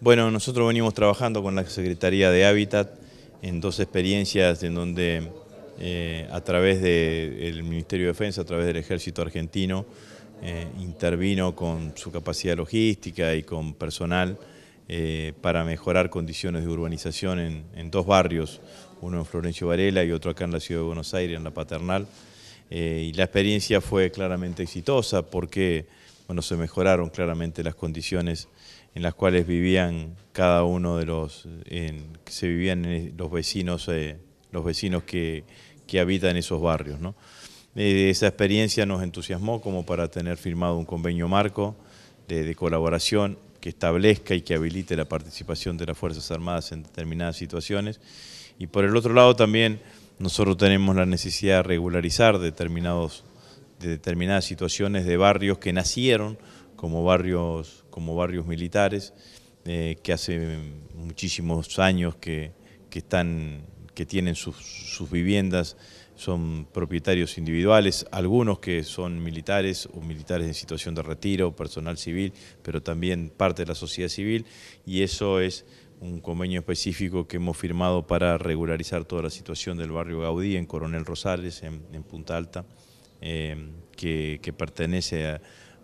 Bueno, nosotros venimos trabajando con la Secretaría de Hábitat en dos experiencias en donde eh, a través del Ministerio de Defensa, a través del Ejército Argentino, eh, intervino con su capacidad logística y con personal eh, para mejorar condiciones de urbanización en, en, dos barrios, uno en Florencio Varela y otro acá en la Ciudad de Buenos Aires, en la Paternal. y la experiencia fue claramente exitosa porque bueno, se mejoraron claramente las condiciones en las cuales vivían cada uno de los, que se vivían los vecinos, eh, los vecinos que, habitan esos barrios. ¿no? Eh, esa experiencia nos entusiasmó como para tener firmado un convenio marco de, de colaboración que establezca y que habilite la participación de las Fuerzas Armadas en determinadas situaciones. Y por el otro lado también nosotros tenemos la necesidad de regularizar determinados de determinadas situaciones de barrios que nacieron como barrios, como barrios militares, eh, que hace muchísimos años que, están, que tienen sus, viviendas son propietarios individuales, algunos que son militares o militares en situación de retiro, personal civil, pero también parte de la sociedad civil, y eso es un convenio específico que hemos firmado para regularizar toda la situación del barrio Gaudí en Coronel Rosales, en Punta Alta. Em, que, pertenece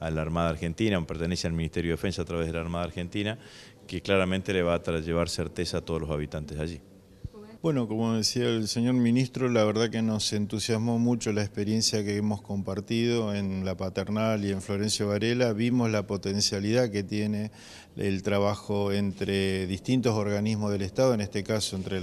a, la Armada Argentina, pertenece al Ministerio de Defensa a través de la Armada Argentina, que claramente le va a llevar certeza a todos los habitantes allí. Bueno, como decía el señor ministro, la verdad que nos entusiasmó mucho la experiencia que hemos compartido en la paternal y en Florencio Varela. Vimos la potencialidad que tiene el trabajo entre distintos organismos del Estado, en este caso entre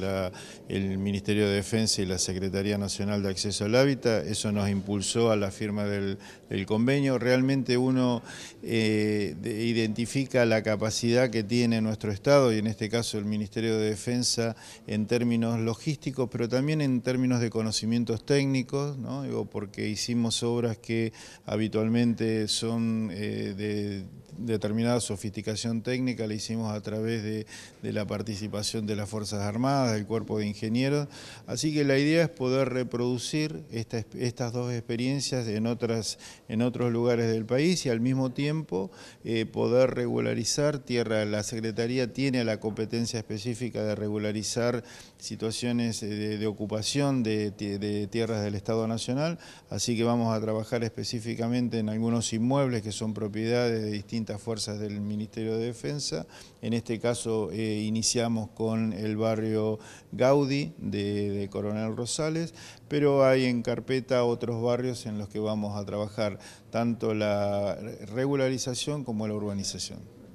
el Ministerio de Defensa y la Secretaría Nacional de Acceso al Hábitat. Eso nos impulsó a la firma del, convenio. Realmente uno eh, identifica la capacidad que tiene nuestro Estado y en este caso el Ministerio de Defensa en términos logísticos, pero también en términos de conocimientos técnicos, ¿no? Digo, porque hicimos obras que habitualmente son eh, de determinada sofisticación técnica la hicimos a través de, la participación de las Fuerzas Armadas, del Cuerpo de Ingenieros. Así que la idea es poder reproducir estas dos experiencias en, otras, en otros lugares del país y al mismo tiempo eh, poder regularizar tierra. La Secretaría tiene la competencia específica de regularizar situaciones de, ocupación de, de tierras del Estado Nacional, así que vamos a trabajar específicamente en algunos inmuebles que son propiedades de distintos fuerzas del Ministerio de Defensa. En este caso eh, iniciamos con el barrio Gaudi de Coronel Rosales, pero hay en carpeta otros barrios en los que vamos a trabajar tanto la regularización como la urbanización.